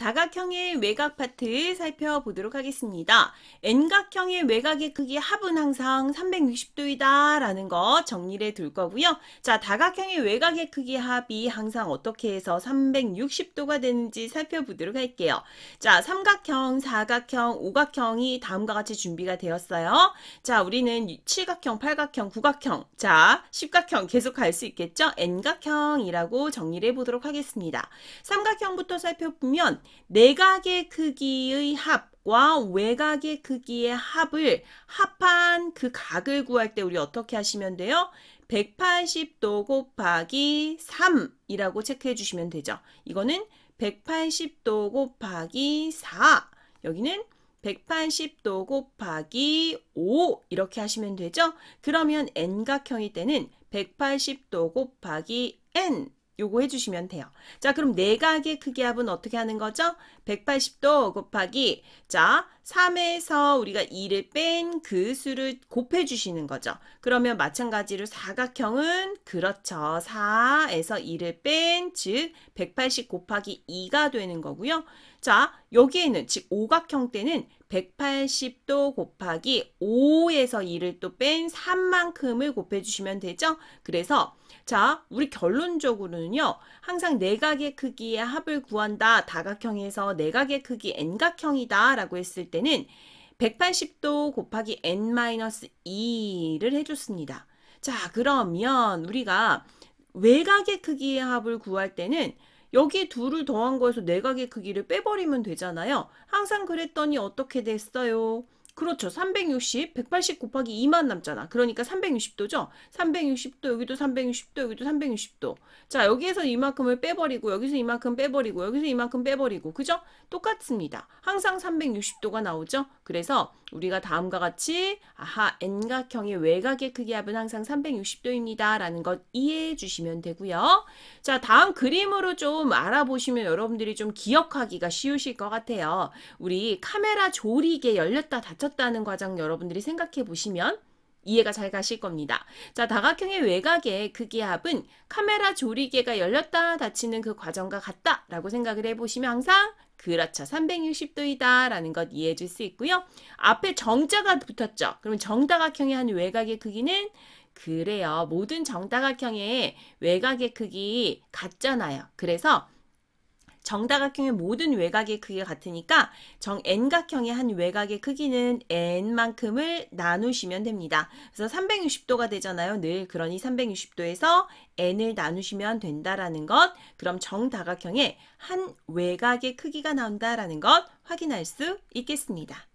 다각형의 외곽 파트 살펴보도록 하겠습니다. N각형의 외곽의 크기 합은 항상 360도이다 라는 거 정리를 둘 거고요. 자, 다각형의 외곽의 크기 합이 항상 어떻게 해서 360도가 되는지 살펴보도록 할게요. 자, 삼각형, 사각형, 오각형이 다음과 같이 준비가 되었어요. 자, 우리는 7각형, 8각형, 9각형, 자, 10각형 계속 갈 수 있겠죠? N각형이라고 정리를 해보도록 하겠습니다. 삼각형부터 살펴보면 내각의 크기의 합과 외각의 크기의 합을 합한 그 각을 구할 때 우리 어떻게 하시면 돼요? 180도 곱하기 3이라고 체크해 주시면 되죠. 이거는 180도 곱하기 4, 여기는 180도 곱하기 5 이렇게 하시면 되죠. 그러면 n각형일 때는 180도 곱하기 n 요거 해주시면 돼요. 자, 그럼 내각의 네 크기합은 어떻게 하는 거죠? 180도 곱하기, 자, 3에서 우리가 2를 뺀 그 수를 곱해 주시는 거죠. 그러면 마찬가지로 사각형은 그렇죠. 4에서 2를 뺀 즉 180 곱하기 2가 되는 거고요. 자, 여기에는 즉 오각형 때는 180도 곱하기 5에서 2를 또 뺀 3만큼을 곱해 주시면 되죠. 그래서 자, 우리 결론적으로는요. 항상 내각의 네 크기의 합을 구한다. 다각형에서 내각의 네 크기 n각형이다 라고 했을 때, 때는 180도 곱하기 n-2를 해줬습니다. 자, 그러면 우리가 외곽의 크기의 합을 구할 때는 여기에 둘을 더한 거에서 내각의 크기를 빼버리면 되잖아요. 항상 그랬더니 어떻게 됐어요? 그렇죠. 360, 180 곱하기 2만 남잖아. 그러니까 360도죠. 360도, 여기도 360도, 여기도 360도. 자, 여기에서 이만큼을 빼버리고, 여기서 이만큼 빼버리고, 여기서 이만큼 빼버리고, 그죠? 똑같습니다. 항상 360도가 나오죠. 그래서 우리가 다음과 같이 아하 N각형의 외곽의 크기 합은 항상 360도입니다. 라는 것 이해해 주시면 되고요. 자 다음 그림으로 좀 알아보시면 여러분들이 좀 기억하기가 쉬우실 것 같아요. 우리 카메라 조리개 열렸다 닫혔다는 과정 여러분들이 생각해 보시면 이해가 잘 가실 겁니다. 자, 다각형의 외곽의 크기 합은 카메라 조리개가 열렸다 닫히는 그 과정과 같다라고 생각을 해보시면 항상 그렇죠. 360도이다 라는 것 이해해 줄 수 있고요. 앞에 정자가 붙었죠. 그러면 정다각형의 한 외곽의 크기는 그래요. 모든 정다각형의 외곽의 크기 같잖아요. 그래서 정다각형의 모든 외곽의 크기가 같으니까 정 N각형의 한 외곽의 크기는 N만큼을 나누시면 됩니다. 그래서 360도가 되잖아요. 늘 그러니 360도에서 N을 나누시면 된다라는 것 그럼 정다각형의 한 외곽의 크기가 나온다라는 것 확인할 수 있겠습니다.